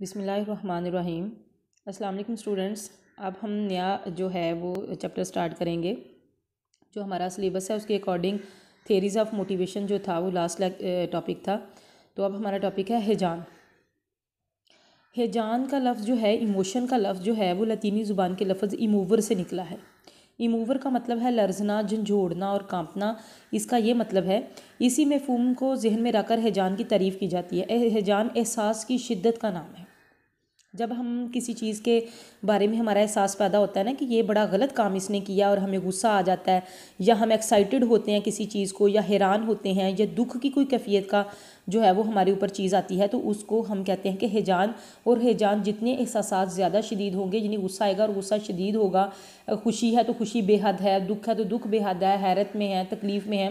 बिसमीम अल्लाम स्टूडेंट्स अब हम नया जो है वो चैप्टर स्टार्ट करेंगे जो हमारा सिलेबस है उसके अकॉर्डिंग थेरीज़ ऑफ मोटिवेशन जो था वो लास्ट टॉपिक था तो अब हमारा टॉपिक है हिजान हिजान का लफ्ज़ जो है इमोशन का लफ्ज़ जो है वो लतीनी ज़ुबान के लफ्ज़ इमूवर से निकला है इमूवर का मतलब है लर्जना झंझोड़ना और कांपना इसका ये मतलब है इसी में को जहन में रखकर हिजान की तारीफ़ की जाती है हिजान एहसास की शिद्दत का नाम है जब हम किसी चीज़ के बारे में हमारा एहसास पैदा होता है ना कि ये बड़ा गलत काम इसने किया और हमें गुस्सा आ जाता है या हम एक्साइटेड होते हैं किसी चीज़ को या हैरान होते हैं या दुख की कोई कैफियत का जो है वो हमारे ऊपर चीज़ आती है तो उसको हम कहते हैं कि हैजान और हैजान जितने एहसास ज़्यादा शदीद होंगे यानी गुस्सा आएगा और गुस्सा शदीद होगा खुशी है तो खुशी बेहद है दुख है तो दुख बेहद है हैरत में है तकलीफ़ में है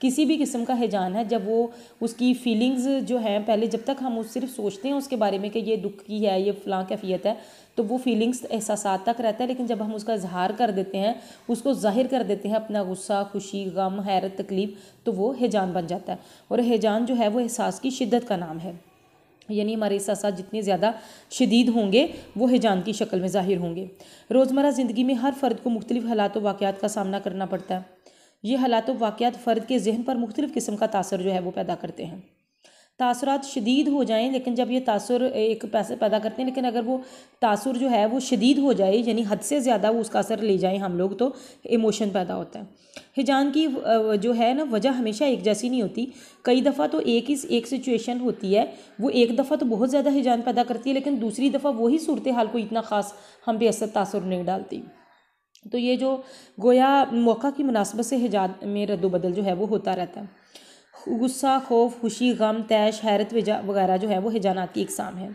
किसी भी किस्म का हैजान है जब वो उसकी फीलिंग्स जो हैं पहले जब तक हम उस सिर्फ सोचते हैं उसके बारे में कि ये दुख की है ये फ़लाँ कैफियत है तो वो फीलिंग्स एहसास तक रहता है लेकिन जब हम उसका इजहार कर देते हैं उसको जाहिर कर देते हैं अपना गुस्सा खुशी गम हैरत तकलीफ़ तो वो हैजान बन जाता है और हैजान जो है वो एहसास की शिद्दत का नाम है यानी हमारे एहसास जितने ज़्यादा शदीद होंगे वो हिजान की शक्ल में ज़ाहिर होंगे रोज़मर ज़िंदगी में हर फर्द को मुख्तलिफ़ हालात वाक़ात का सामना करना पड़ता है ये हालात वाक़ात फ़र्द के जहन पर मुख्तलिफ़ किस्म का तासर जो है वो पैदा करते हैं तासरात शदीद हो जाएँ लेकिन जब ये तासर एक पैसे पैदा करते हैं लेकिन अगर वो तासर जो है वो शदीद हो जाए यानी हद से ज़्यादा वो उसका असर ले जाएँ हम लोग तो इमोशन पैदा होता है हिजान की जो है ना वजह हमेशा एक जैसी नहीं होती कई दफ़ा तो एक ही एक सिचुएशन होती है वो एक दफ़ा तो बहुत ज़्यादा हिजान पैदा करती है लेकिन दूसरी दफ़ा वही सूरत हाल को इतना ख़ास हम पे असर तासर नहीं डालती तो ये जो गोया मौका की मुनासबत से हिजाद में रद्दबदल जो है वो होता रहता है गुस्सा खौफ खुशी गम तैश हैरत वगैरह जो है वो हिजानात की इकसाम है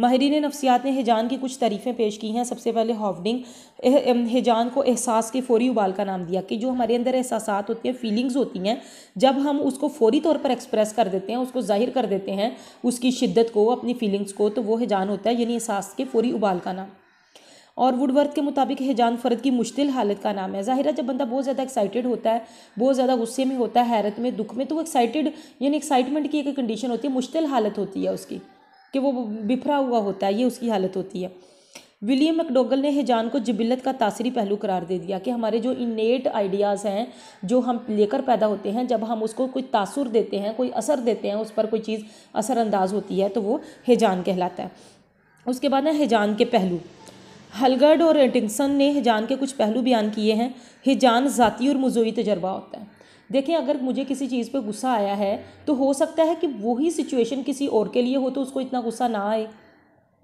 माहरीन नफसियात ने हिजान की कुछ तरीफ़ें पेश की हैं सबसे पहले हॉफडिंग हिजान को एहसास के फ़ौरी उबाल का नाम दिया कि जो हमारे अंदर एहसास होते हैं फीलिंग्स होती हैं जब हम उसको फ़ौरी तौर पर एक्सप्रेस कर देते हैं उसको ज़ाहिर कर देते हैं उसकी शिद्दत को अपनी फीलिंग्स को तो वो हिजान होता है यानी एहसास के फ़ौरी उबाल का नाम और वुडवर्थ के मुताबिक हिजान फर्द की मुश्किल हालत का नाम है ज़ाहिर है जब बंदा बहुत ज़्यादा एक्साइटेड होता है बहुत ज़्यादा गुस्से में होता है हैरत में दुख में तो वो एक्साइटेड यानी एक्साइटमेंट की एक कंडीशन होती है मुश्किल हालत होती है उसकी कि वो बिफरा हुआ होता है ये उसकी हालत होती है विलियम मैकडोगल ने हिजान को जबिलत का तासरी पहलू करार दे दिया कि हमारे जो इनेट आइडियाज़ हैं जो हम लेकर पैदा होते हैं जब हम उसको कोई तासुर देते हैं कोई असर देते हैं उस पर कोई चीज़ असरअंदाज होती है तो वो हिजान कहलाता है उसके बाद है हिजान के पहलू हलगर्ड और एटिंगसन ने हिजान के कुछ पहलू बयान किए हैं हिजान ज़ाती और मजोई तजर्बा होता है देखें अगर मुझे किसी चीज़ पे गुस्सा आया है तो हो सकता है कि वही सिचुएशन किसी और के लिए हो तो उसको इतना गुस्सा ना आए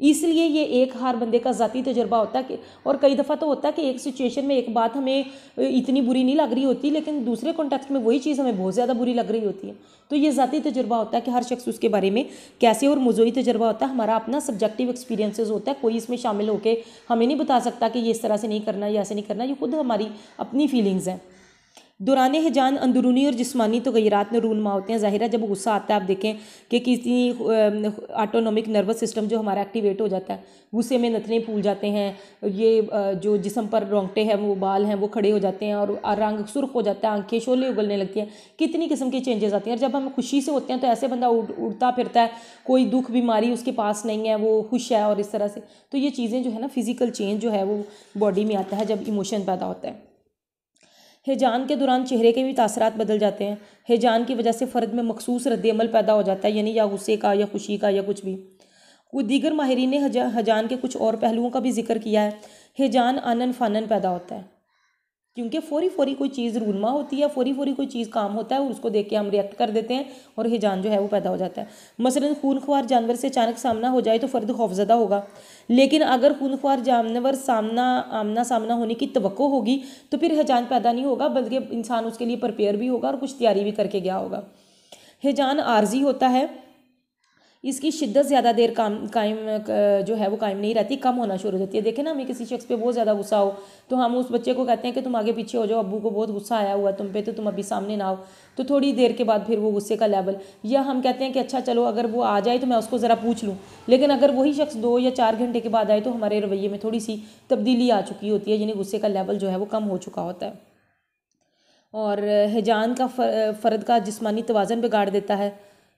इसलिए ये एक हर बंदे का ज़ाती तजर्बा होता है कि और कई दफ़ा तो होता है कि एक सिचुएशन में एक बात हमें इतनी बुरी नहीं लग रही होती लेकिन दूसरे कॉन्टेक्स्ट में वही चीज़ हमें बहुत ज़्यादा बुरी लग रही होती है तो ये ज़ाती तजर्बा होता है कि हर शख्स उसके बारे में कैसे और मजोई तजर्बा होता है हमारा अपना सब्जेक्टिव एक्सपीरियंसिस होता है कोई इसमें शामिल होकर हमें नहीं बता सकता कि ये इस तरह से नहीं करना या ऐसे नहीं करना ये खुद हमारी अपनी फीलिंग्स हैं दौरान हिजान अंदरूनी और जिसमानी तगैरत तो में रूनमा होते हैं ज़ाहिर है जब गुस्सा आता है आप देखें कि किसी ऑटोनॉमिक नर्वस सिस्टम जो हमारा एक्टिवेट हो जाता है गुस्से में नथने फूल जाते हैं ये जो जिसम पर रोंगटे हैं वो बाल हैं वो खड़े हो जाते हैं और रंग सुर्ख हो जाता है आंखें शोले उगलने लगती हैं कितनी किस्म के चेंजेस आते हैं और जब हम खुशी से होते हैं तो ऐसे बंदा उड़ उड़ता फिरता है कोई दुख बीमारी उसके पास नहीं है वो खुश है और इस तरह से तो ये चीज़ें जो है ना फिज़िकल चेंज जो है वो बॉडी में आता है जब इमोशन पैदा होता है हेजान के दौरान चेहरे के भी तासरात बदल जाते हैं हेजान की वजह से फ़र्द में मखसूस रद्दमल पैदा हो जाता है यानी या गुस्से का या खुशी का या कुछ भी वो दीगर माहरीन ने हजा, हजान के कुछ और पहलुओं का भी जिक्र किया है हिजान आनन फ़ानन पैदा होता है क्योंकि फौरी फौरी कोई चीज़ रूलमा होती है फौरी फौरी कोई चीज़ काम होता है और उसको देख के हम रिएक्ट कर देते हैं और हिजान जो है वो पैदा हो जाता है मसलन खून ख्वार जानवर से अचानक सामना हो जाए तो फ़र्द खौफजदा होगा लेकिन अगर खून ख्वार जानवर सामना आमना सामना होने की तो होगी तो फिर हिजान पैदा नहीं होगा बल्कि इंसान उसके लिए प्रपेयर भी होगा और कुछ तैयारी भी करके गया होगा हिजान आर्जी होता है इसकी शिद्दत ज़्यादा देर काम कायम जो है वो कायम नहीं रहती कम होना शुरू हो जाती है देखें ना हमें किसी शख्स पे बहुत ज़्यादा गुस्सा हो तो हम उस बच्चे को कहते हैं कि तुम आगे पीछे हो जाओ अबू को बहुत गुस्सा आया हुआ तुम पे तो तुम अभी सामने ना आओ तो थोड़ी देर के बाद फिर वो गुस्से का लेवल या हम कहते हैं कि अच्छा चलो अगर वो आ जाए तो मैं उसको ज़रा पूछ लूँ लेकिन अगर वही शख्स दो या चार घंटे के बाद आए तो हमारे रवैये में थोड़ी सी तब्दीली आ चुकी होती है यानी गुस्से का लेवल जो है वो कम हो चुका होता है और हिजान का फ़र्द का जिस्मानी तोज़न बिगाड़ देता है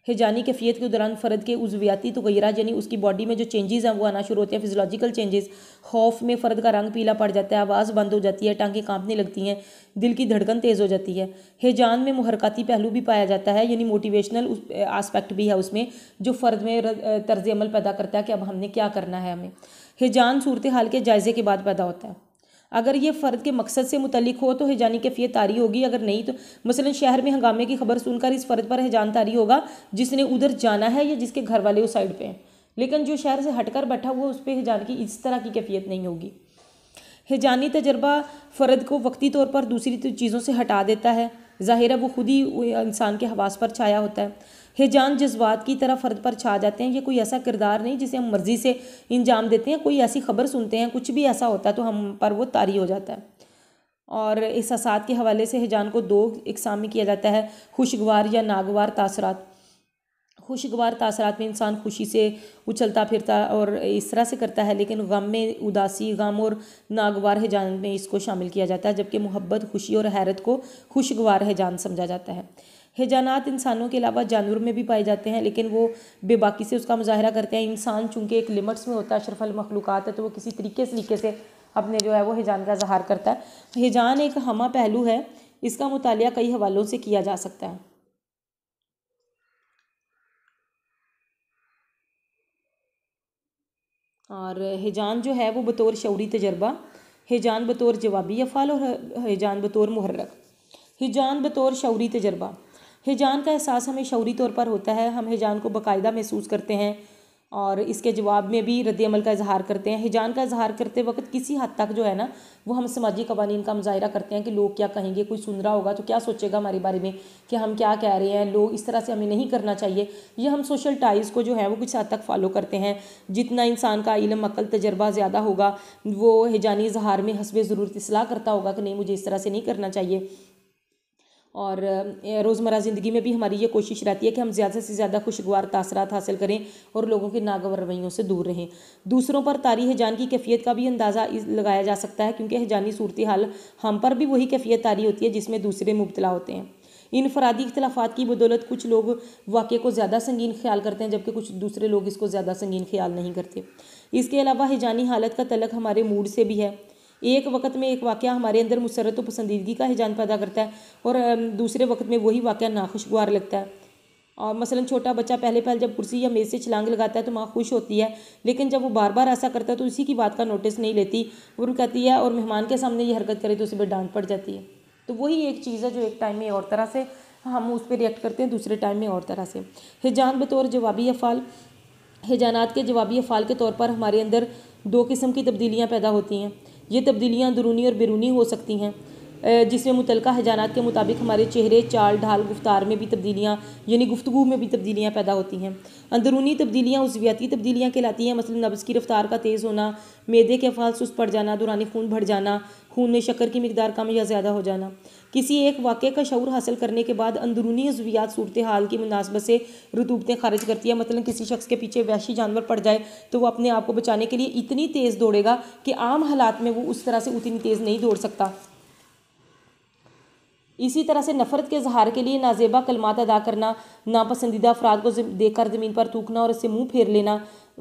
हिजानी कैफियत के दौरान फ़र्द के उजवियाती तगैरत यानी उसकी बॉडी में जो चेंजेस हैं वो आना शुरू होते हैं फिजोलॉजिकल चेंजेस खौफ में फ़र्द का रंग पीला पड़ जाता है आवाज़ बंद हो जाती है टांगें कांपने लगती हैं दिल की धड़कन तेज़ हो जाती है हिजान में मुहरकती पहलू भी पाया जाता है यानी मोटिवेशनल आस्पेक्ट भी है उसमें जो फ़र्द में तर्ज अमल पैदा करता है कि अब हमने क्या करना है हमें हिजान सूरत हाल के जायज़े के बाद पैदा होता है अगर ये फ़र्द के मकसद से मुतलिक हो तो हिजानी कैफियत तारी होगी अगर नहीं तो मसलन शहर में हंगामे की खबर सुनकर इस फ़र्द पर हिजान तारी होगा जिसने उधर जाना है या जिसके घर वाले उस साइड पर हैं लेकिन जो शहर से हटकर बैठा हुआ उस पर हिजान की इस तरह की कैफियत नहीं होगी हिजानी तजर्बा फ़र्द को वक्ती तौर पर दूसरी चीज़ों से हटा देता है ज़ाहिर है वो खुद ही इंसान के हवास पर छाया होता है हिजान जज्बात की तरह फ़र्द पर छा जाते हैं ये कोई ऐसा किरदार नहीं जिसे हम मर्ज़ी से इंजाम देते हैं कोई ऐसी खबर सुनते हैं कुछ भी ऐसा होता है तो हम पर वो तारी हो जाता है और एहसास के हवाले से हिजान को दो इकसाम किया जाता है खुशगवार या नागवार तासरात खुशगवार तासरात में इंसान खुशी से उछलता फिरता और इस तरह से करता है लेकिन गम में उदासी गम और नागवार हिजान में इसको शामिल किया जाता है जबकि मोहब्बत खुशी और हैरत को खुशगवार हिजान समझा जाता है हैजानात इंसानों के अलावा जानवरों में भी पाए जाते हैं लेकिन वो बेबाकी से उसका मुजाहरा करते हैं इंसान चूँकि एक लिमिट्स में होता है अशरफल मखलूक़ात है तो वो किसी तरीके सलीके से अपने जो है वो हिजान का इजहार करता है हिजान एक हमा पहलू है इसका मुताल कई हवालों से किया जा सकता है और हिजान जो है वो बतौर शौरी तजर्बा हिजान बतौर जवाबी अफ़ाल और हिजान बतौर मुहर्रक हिजान बतौर शौरी तजर्बा हिजान का एहसास हमें शौरी तौर पर होता है हम हिजान को बाकायदा महसूस करते हैं और इसके जवाब में भी रद्दमल का इजहार करते हैं हिजान का इजहार करते वक्त किसी हद तक जो है ना वो हम समाजी कवानीन का मुजाहरा करते हैं कि लोग क्या कहेंगे कोई सुन रहा होगा तो क्या सोचेगा हमारे बारे में कि हम क्या कह रहे हैं लोग इस तरह से हमें नहीं करना चाहिए ये हम सोशल टाइज को जो है वो कुछ हद तक फॉलो करते हैं जितना इंसान का इलम अकल तजर्बा ज़्यादा होगा वो हिजानी इजहार में हसब ज़रूरत असलाह करता होगा कि नहीं मुझे इस तरह से नहीं करना चाहिए और रोज़मर्रा ज़िंदगी में भी हमारी ये कोशिश रहती है कि हम ज़्यादा से ज़्यादा खुशगवार तासरात हासिल करें और लोगों की नागवर रवैयों से दूर रहें दूसरों पर तारी हजान की कैफियत का भी अंदाज़ा लगाया जा सकता है क्योंकि हजानी सूरत हाल हम पर भी वही कैफियत तारी होती है जिसमें दूसरे मुबतला होते हैं इन फरादी इख्तलाफात की बदौलत कुछ लोग वाक़े को ज़्यादा संगीन ख्याल करते हैं जबकि कुछ दूसरे लोग इसको ज़्यादा संगीन ख्याल नहीं करते इसके अलावा हिजानी हालत का तलक हमारे मूड से भी है एक वक्त में एक वाक़ हमारे अंदर मुसरत व पसंदीदगी का हिजान पैदा करता है और दूसरे वक्त में वही वाक़ नाखुशगवार लगता है और मसलन छोटा बच्चा पहले पहल जब कुर्सी या मेज़ से छलांग लगाता है तो माँ खुश होती है लेकिन जब वो बार बार ऐसा करता है तो उसी की बात का नोटिस नहीं लेती वो कहती है और मेहमान के सामने ये हरकत करे तो उसे पर डांट पड़ जाती है तो वही एक चीज़ है जो एक टाइम में और तरह से हम उस पर रिएक्ट करते हैं दूसरे टाइम में और तरह से हिजान बतौर जवाबी अफ़ाल हिजानात के जवाबी अफ़ाल के तौर पर हमारे अंदर दो किस्म की तब्दीलियाँ पैदा होती हैं ये तब्दीलियाँ अंदरूनी और बैरूनी हो सकती हैं जिसमें मुतल हजानात के मुताबिक हमारे चेहरे चाल ढाल गुफ्तार में भी तब्दीलियाँ यानी गुफ्तु में भी तब्दीलियाँ पैदा होती हैं अंदरूनी तब्दीलियाँ उसवियाती तब्दीलियाँ कहलाती हैं मसलन नब्स की रफ्तार का तेज़ होना मैदे के अफाल सुस्त पड़ जाना दुरानी खून भर जाना खून में शक्कर की मकदार कम या ज़्यादा हो जाना किसी एक वाक़े का शौर हासिल करने के बाद अंदरूनी अजवियात सूरत हाल की मुनासबत से रतूबतें खारिज करती है मतलब किसी शख्स के पीछे वैशी जानवर पड़ जाए तो वो अपने आप को बचाने के लिए इतनी तेज़ दौड़ेगा कि आम हालात में वो उस तरह से उतनी तेज़ नहीं दौड़ सकता इसी तरह से नफरत के इजहार के लिए नाजेबा कलमात अदा करना नापसंदीदा अफराद को देख कर ज़मीन पर थूकना और उससे मुँह फेर लेना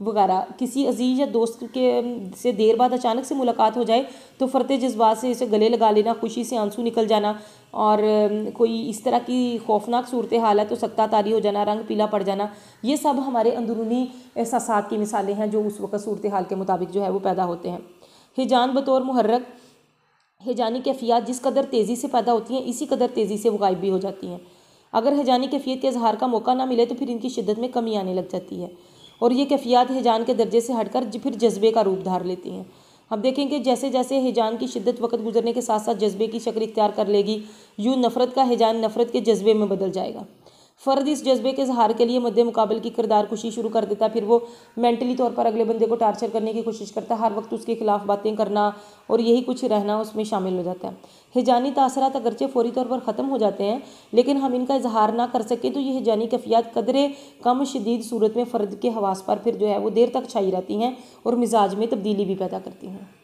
वगैरह किसी अजीज़ या दोस्त के से देर बाद अचानक से मुलाकात हो जाए तो फरते जज्बात से इसे गले लगा लेना खुशी से आंसू निकल जाना और कोई इस तरह की खौफनाक सूरत हाल है तो सत्ता तारी हो जाना रंग पीला पड़ जाना ये सब हमारे अंदरूनी एहसास की मिसालें हैं जो उस वक्त सूरत हाल के मुताबिक जो है वो पैदा होते हैं हिजान बतौर महर्रक हैजानी कैफ़ियात जिस कदर तेज़ी से पैदा होती हैं इसी कदर तेज़ी से वो गायब भी हो जाती हैं अगर हैजानी कैफियत के इजहार का मौका ना मिले तो फिर इनकी शिद्दत में कमी आने लग जाती है और ये कैफियात हैजान के दर्जे से हटकर फिर जज्बे का रूप धार लेती हैं अब देखेंगे जैसे जैसे हैजान की शिद्दत वक्त गुजरने के साथ साथ जज्बे की शक्ल इख्तियार कर लेगी यूँ नफ़रत का हैजान नफ़रत के जज्बे में बदल जाएगा फ़र्द इस जज्बे के इजहार के लिए मध्य मुकाबले की किरदार कुशी शुरू कर देता है फिर वो मेंटली तौर पर अगले बंदे को टार्चर करने की कोशिश करता है हर वक्त उसके खिलाफ बातें करना और यही कुछ रहना उसमें शामिल हो जाता है हिजानी तासरात अगरचे फौरी तौर पर ख़त्म हो जाते हैं लेकिन हम इनका इजहार ना कर सकें तो ये हिजानी कफियात कदरे कम शदीद सूरत में फ़र्द के हवास पर फिर जो है वो देर तक छाई रहती हैं और मिजाज में तब्दीली भी पैदा करती हैं